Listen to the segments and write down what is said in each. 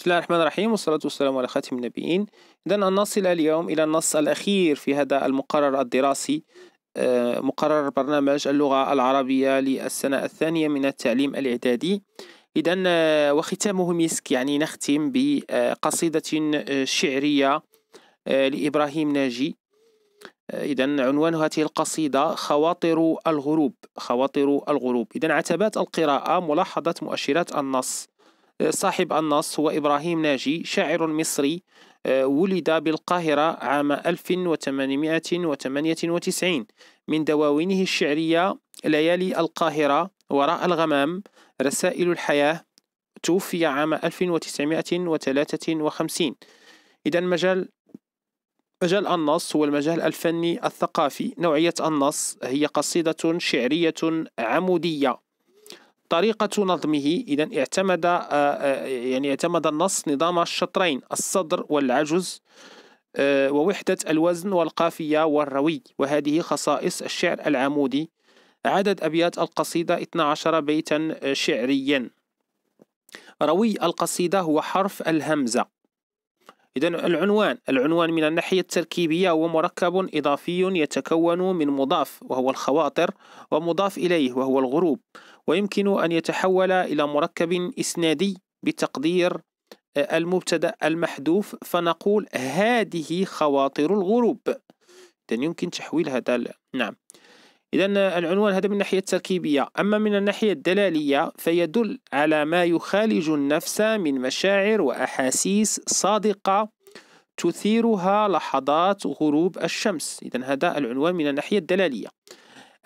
بسم الله الرحمن الرحيم والصلاة والسلام على خاتم النبيين إذا أن نصل اليوم إلى النص الأخير في هذا المقرر الدراسي آه، مقرر برنامج اللغة العربية للسنة الثانية من التعليم الإعدادي إذا آه، وختامه مسك يعني نختم بقصيدة آه، شعرية لإبراهيم ناجي إذا عنوان هذه القصيدة خواطر الغروب خواطر الغروب إذا عتبات القراءة ملاحظة مؤشرات النص صاحب النص هو إبراهيم ناجي شاعر مصري آه، ولد بالقاهرة عام 1898 من دواوينه الشعرية ليالي القاهرة وراء الغمام رسائل الحياة توفي عام 1953 إذا مجال مجال النص هو المجال الفني الثقافي نوعية النص هي قصيدة شعرية عمودية طريقة نظمه إذا اعتمد آه، آه، يعني اعتمد النص نظام الشطرين الصدر والعجز آه، ووحدة الوزن والقافية والروي وهذه خصائص الشعر العمودي عدد أبيات القصيدة 12 بيتا شعريا روي القصيدة هو حرف الهمزة إذا العنوان العنوان من الناحية التركيبية هو مركب إضافي يتكون من مضاف وهو الخواطر ومضاف إليه وهو الغروب ويمكن أن يتحول إلى مركب إسنادي بتقدير آه، المبتدأ المحذوف فنقول هذه خواطر الغروب إذا يمكن تحويل هذا نعم إذا العنوان هذا من الناحية التركيبية أما من الناحية الدلالية فيدل على ما يخالج النفس من مشاعر وأحاسيس صادقة تثيرها لحظات غروب الشمس إذا هذا العنوان من الناحية الدلالية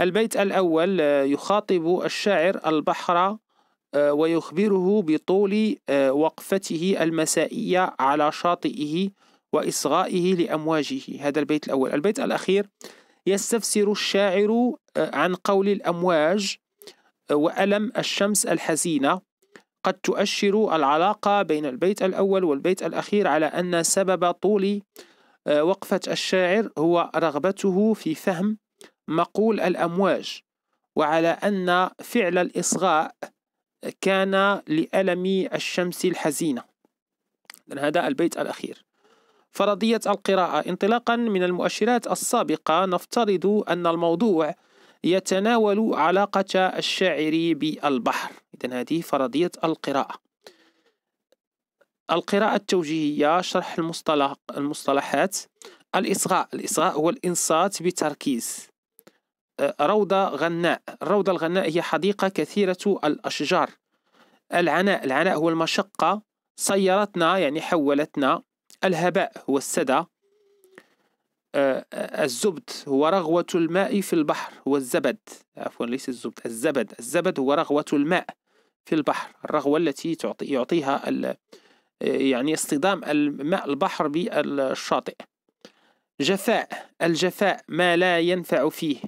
البيت الأول آه، يخاطب الشاعر البحر آه، ويخبره بطول آه، وقفته المسائية على شاطئه وإصغائه لأمواجه هذا البيت الأول البيت الأخير يستفسر الشاعر آه، عن قول الأمواج آه، وألم الشمس الحزينة قد تؤشر العلاقة بين البيت الأول والبيت الأخير على أن سبب طول آه، وقفة الشاعر هو رغبته في فهم مقول الأمواج وعلى أن فعل الإصغاء كان لألم الشمس الحزينة هذا البيت الأخير فرضية القراءة انطلاقا من المؤشرات السابقة نفترض أن الموضوع يتناول علاقة الشاعر بالبحر إذا هذه فرضية القراءة القراءة التوجيهية شرح المصطلح المصطلحات الإصغاء الإصغاء هو الإنصات بتركيز آه، روضة غناء الروضة الغناء هي حديقة كثيرة الأشجار العناء العناء هو المشقة سيرتنا يعني حولتنا الهباء هو السدى آه، آه، الزبد هو رغوة الماء في البحر هو الزبد عفوا ليس الزبد الزبد الزبد هو رغوة الماء في البحر الرغوة التي تعطي يعطيها آه، يعني اصطدام الماء البحر بالشاطئ جفاء الجفاء ما لا ينفع فيه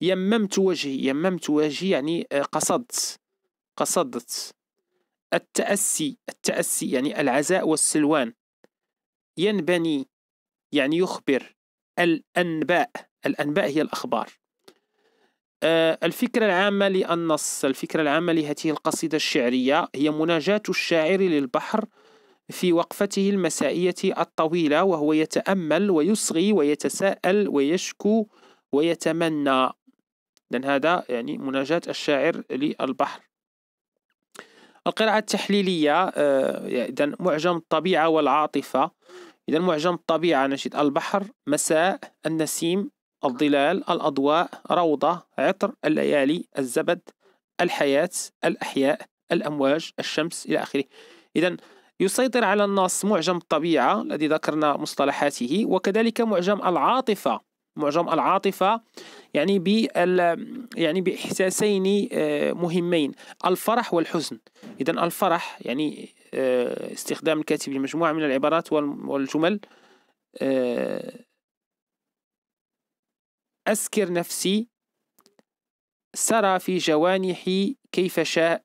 يممت وجهي يممت وجهي يعني قصدت قصدت التأسي التأسي يعني العزاء والسلوان ينبني يعني يخبر الأنباء الأنباء هي الأخبار آه، الفكرة العامة للنص الفكرة العامة لهذه القصيدة الشعرية هي مناجاة الشاعر للبحر في وقفته المسائية الطويلة وهو يتأمل ويصغي ويتساءل ويشكو ويتمنى لأن هذا يعني مناجاة الشاعر للبحر القراءة التحليلية آه، إذا معجم الطبيعة والعاطفة إذا معجم الطبيعة نشيد البحر مساء النسيم الظلال الأضواء روضة عطر الليالي الزبد الحياة الأحياء الأمواج الشمس إلى آخره إذا يسيطر على النص معجم الطبيعة الذي ذكرنا مصطلحاته وكذلك معجم العاطفة معجم العاطفة يعني بال يعني بإحساسين آه، مهمين الفرح والحزن إذا الفرح يعني آه، استخدام الكاتب لمجموعة من العبارات والجمل أسكر آه، نفسي سرى في جوانحي كيف شاء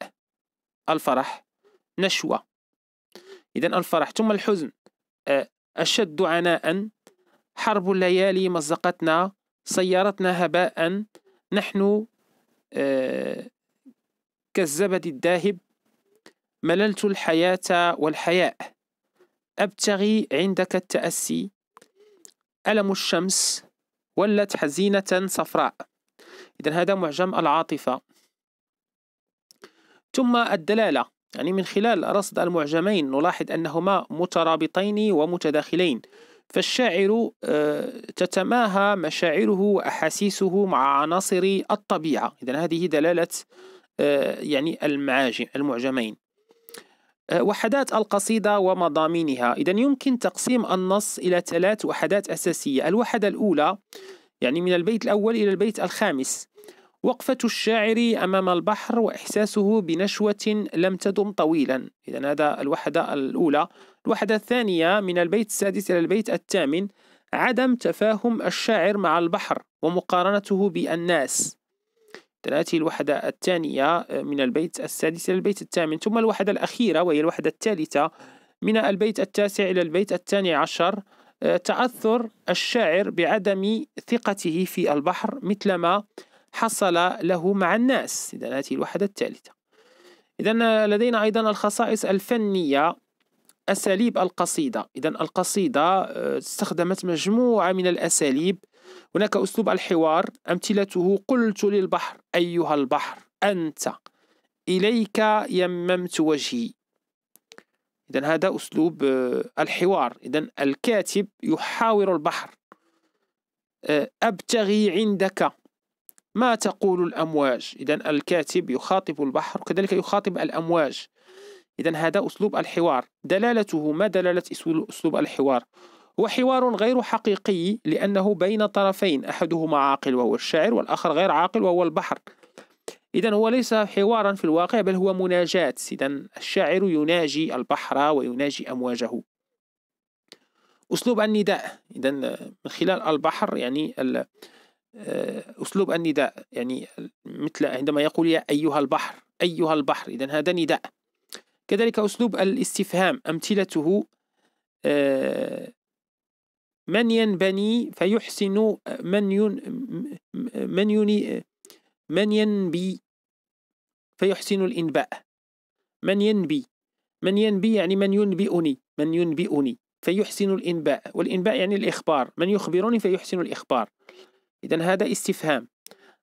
الفرح نشوة إذا الفرح ثم الحزن أشد عناء حرب الليالي مزقتنا سيرتنا هباء نحن آه، كالزبد الذاهب مللت الحياة والحياء أبتغي عندك التأسي ألم الشمس ولت حزينة صفراء إذا هذا معجم العاطفة ثم الدلالة يعني من خلال رصد المعجمين نلاحظ أنهما مترابطين ومتداخلين فالشاعر آه، تتماهى مشاعره وأحاسيسه مع عناصر الطبيعة إذا هذه دلالة آه، يعني المعاجم المعجمين آه، وحدات القصيدة ومضامينها إذا يمكن تقسيم النص إلى ثلاث وحدات أساسية الوحدة الأولى يعني من البيت الأول إلى البيت الخامس وقفة الشاعر أمام البحر وإحساسه بنشوة لم تدم طويلا إذا هذا الوحدة الأولى الوحدة الثانية من البيت السادس إلى البيت الثامن عدم تفاهم الشاعر مع البحر ومقارنته بالناس تأتي الوحدة الثانية آه، من البيت السادس إلى البيت الثامن ثم الوحدة الأخيرة وهي الوحدة الثالثة من البيت التاسع إلى البيت الثاني عشر آه، تأثر الشاعر بعدم ثقته في البحر مثلما حصل له مع الناس إذا نأتي الوحدة الثالثة إذا لدينا أيضا الخصائص الفنية أساليب القصيدة إذا القصيدة آه، استخدمت مجموعة من الأساليب هناك أسلوب الحوار أمثلته قلت للبحر أيها البحر أنت إليك يممت وجهي إذا هذا أسلوب آه، الحوار إذا الكاتب يحاور البحر آه، أبتغي عندك ما تقول الأمواج إذا الكاتب يخاطب البحر وكذلك يخاطب الأمواج إذا هذا أسلوب الحوار دلالته ما دلالة أسلوب الحوار هو حوار غير حقيقي لأنه بين طرفين أحدهما عاقل وهو الشاعر والآخر غير عاقل وهو البحر إذا هو ليس حوارا في الواقع بل هو مناجاة إذا الشاعر يناجي البحر ويناجي أمواجه أسلوب النداء إذا من خلال البحر يعني آه، أسلوب النداء يعني مثل عندما يقول يا أيها البحر أيها البحر إذا هذا نداء كذلك أسلوب الاستفهام أمثلته آه، من ينبني فيحسن من ين من يني من ينبي فيحسن الإنباء من ينبي من ينبي يعني من ينبئني من ينبئني فيحسن الإنباء والإنباء يعني الإخبار من يخبرني فيحسن الإخبار إذا هذا استفهام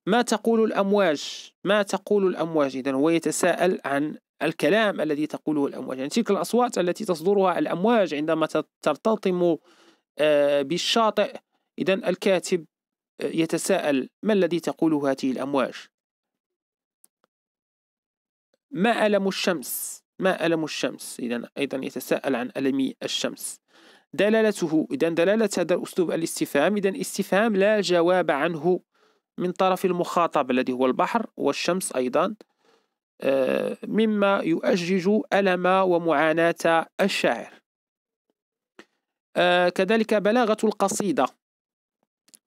ما تقول الأمواج ما تقول الأمواج إذا هو يتساءل عن الكلام الذي تقوله الأمواج يعني تلك الأصوات التي تصدرها الأمواج عندما ترتطم آه، بالشاطئ إذا الكاتب آه، يتساءل ما الذي تقوله هذه الأمواج ما ألم الشمس ما ألم الشمس إذا أيضا يتساءل عن ألم الشمس دلالته إذا دلالة هذا أسلوب الاستفهام إذا استفهام لا جواب عنه من طرف المخاطب الذي هو البحر والشمس أيضا آه، مما يؤجج ألم ومعاناة الشاعر آه، كذلك بلاغة القصيدة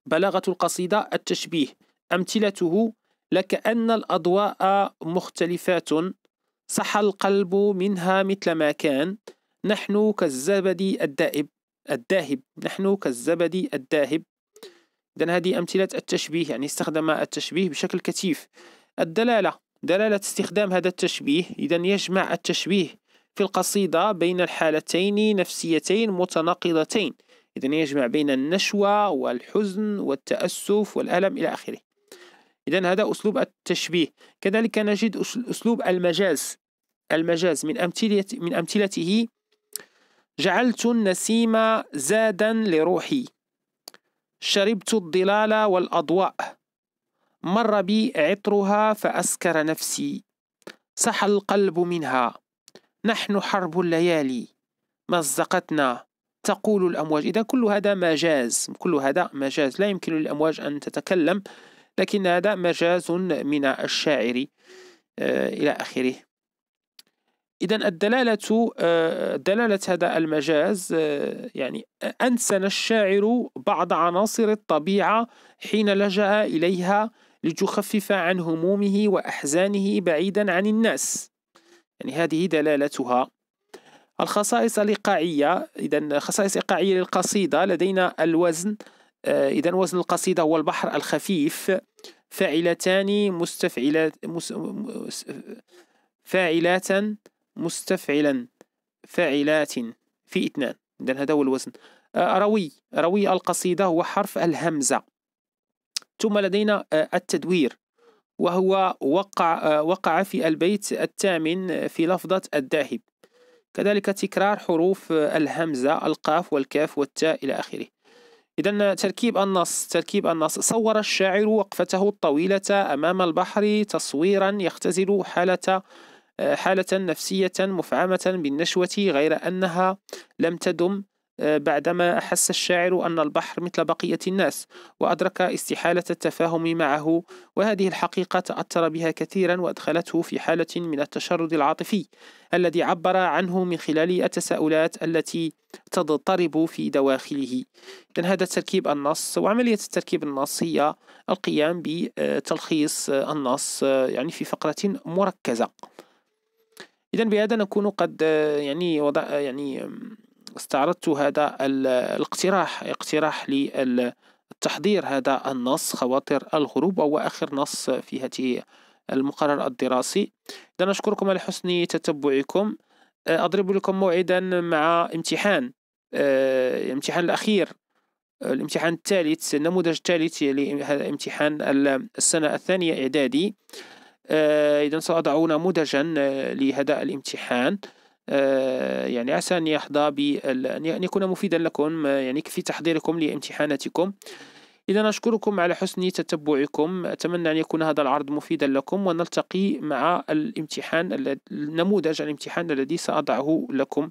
بلاغة القصيدة التشبيه أمثلته لكأن الأضواء مختلفات صح القلب منها مثل ما كان نحن كالزبد الدائب الذاهب نحن كالزبد الذاهب إذا هذه أمثلة التشبيه يعني استخدم التشبيه بشكل كثيف الدلالة دلالة استخدام هذا التشبيه إذا يجمع التشبيه في القصيدة بين الحالتين نفسيتين متناقضتين إذا يجمع بين النشوة والحزن والتأسف والألم إلى آخره إذا هذا أسلوب التشبيه كذلك نجد أسلوب المجاز المجاز من أمثلة من أمثلته جعلت النسيم زادا لروحي شربت الضلال والأضواء مر بي عطرها فأسكر نفسي صحى القلب منها نحن حرب الليالي مزقتنا تقول الأمواج إذا كل هذا مجاز كل هذا مجاز لا يمكن للأمواج أن تتكلم لكن هذا مجاز من الشاعر آه، إلى آخره إذا الدلالة آه، دلالة هذا المجاز آه، يعني أنسن الشاعر بعض عناصر الطبيعة حين لجأ إليها لتخفف عن همومه وأحزانه بعيدا عن الناس يعني هذه دلالتها الخصائص الإيقاعية إذا خصائص إيقاعية للقصيدة لدينا الوزن آه، إذا وزن القصيدة هو البحر الخفيف فاعلتان مستفعلات مس... فاعلات مستفعلا فاعلات في اثنان إذا هذا هو الوزن آه، روي روي القصيدة هو حرف الهمزة ثم لدينا آه، التدوير وهو وقع آه، وقع في البيت الثامن في لفظة الذاهب كذلك تكرار حروف الهمزة القاف والكاف والتاء إلى آخره إذا تركيب النص تركيب النص صور الشاعر وقفته الطويلة أمام البحر تصويرا يختزل حالة آه، حالة نفسية مفعمة بالنشوة غير أنها لم تدم آه، بعدما أحس الشاعر أن البحر مثل بقية الناس وأدرك استحالة التفاهم معه وهذه الحقيقة تأثر بها كثيرا وأدخلته في حالة من التشرد العاطفي الذي عبر عنه من خلال التساؤلات التي تضطرب في دواخله إذن هذا تركيب النص وعملية التركيب النص هي القيام بتلخيص النص يعني في فقرة مركزة اذا بهذا نكون قد آه، يعني وضع آه، يعني استعرضت هذا الاقتراح اقتراح للتحضير هذا النص خواطر الغروب وهو اخر نص في هذه المقرر الدراسي اذا اشكركم على حسن تتبعكم آه، اضرب لكم موعدا مع امتحان الامتحان الاخير الامتحان الثالث النموذج الثالث لامتحان السنه الثانيه اعدادي آه، إذا سأضع نموذجا آه، لهذا الامتحان آه، يعني عسى أن يحظى بأن يكون مفيدا لكم يعني في تحضيركم لامتحاناتكم إذا أشكركم على حسن تتبعكم أتمنى أن يكون هذا العرض مفيدا لكم ونلتقي مع الامتحان نموذج الامتحان الذي سأضعه لكم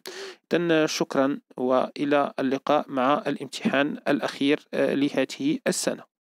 إذا شكرا وإلى اللقاء مع الامتحان الأخير لهذه السنة